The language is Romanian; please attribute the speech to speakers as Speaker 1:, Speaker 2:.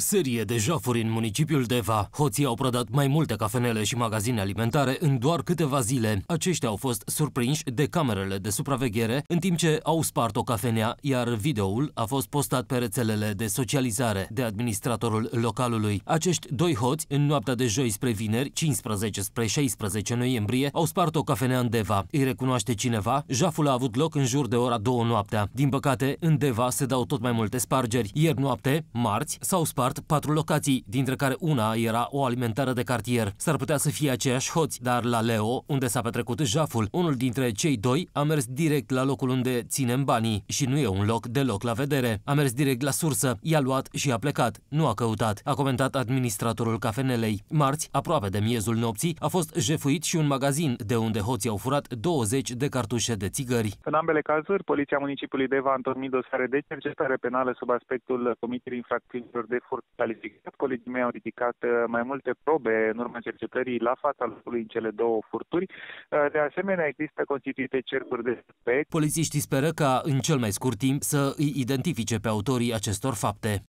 Speaker 1: Serie de jafuri în municipiul Deva. Hoții au prădat mai multe cafenele și magazine alimentare în doar câteva zile. Aceștia au fost surprinși de camerele de supraveghere, în timp ce au spart o cafenea, iar videoul a fost postat pe rețelele de socializare de administratorul localului. Acești doi hoți, în noaptea de joi spre vineri, 15 spre 16 noiembrie, au spart o cafenea în Deva. Îi recunoaște cineva? Jaful a avut loc în jur de ora 2 noaptea. Din păcate, în Deva se dau tot mai multe spargeri. Ieri noapte, marți, s-au spart spart patru locații, dintre care una era o alimentară de cartier. S-ar putea să fie aceiași hoți, dar la Leo, unde s-a petrecut jaful, unul dintre cei doi a mers direct la locul unde ținem banii și nu e un loc deloc la vedere. A mers direct la sursă, i-a luat și a plecat, nu a căutat, a comentat administratorul cafenelei. Marți, aproape de miezul nopții, a fost jefuit și un magazin de unde hoții au furat 20 de cartușe de țigări.
Speaker 2: În ambele cazuri, Poliția Municipiului Deva a întocmit dosare de cercetare penală sub aspectul comiterii infracțiunilor de efort calificat. Colegii mei au ridicat uh, mai multe probe în urma cercetării la fața locului în cele două furturi. Uh, de asemenea, există constituite cercuri de suspect.
Speaker 1: Polițiștii speră ca în cel mai scurt timp să îi identifice pe autorii acestor fapte.